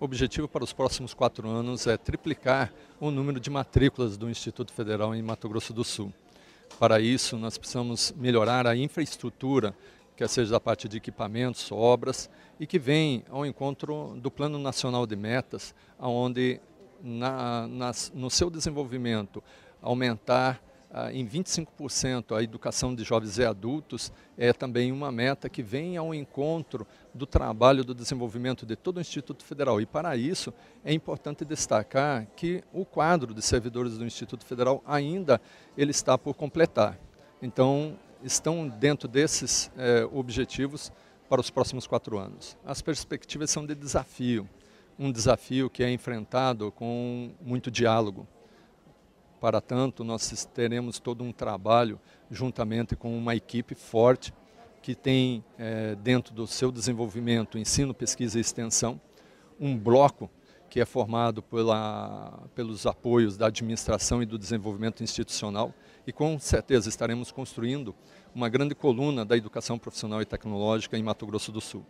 O objetivo para os próximos quatro anos é triplicar o número de matrículas do Instituto Federal em Mato Grosso do Sul. Para isso, nós precisamos melhorar a infraestrutura, quer seja da parte de equipamentos, obras, e que vem ao encontro do Plano Nacional de Metas, onde na, no seu desenvolvimento aumentar ah, em 25% a educação de jovens e adultos é também uma meta que vem ao encontro do trabalho do desenvolvimento de todo o Instituto Federal. E para isso é importante destacar que o quadro de servidores do Instituto Federal ainda ele está por completar. Então estão dentro desses é, objetivos para os próximos quatro anos. As perspectivas são de desafio, um desafio que é enfrentado com muito diálogo. Para tanto, nós teremos todo um trabalho juntamente com uma equipe forte que tem é, dentro do seu desenvolvimento ensino, pesquisa e extensão, um bloco que é formado pela, pelos apoios da administração e do desenvolvimento institucional e com certeza estaremos construindo uma grande coluna da educação profissional e tecnológica em Mato Grosso do Sul.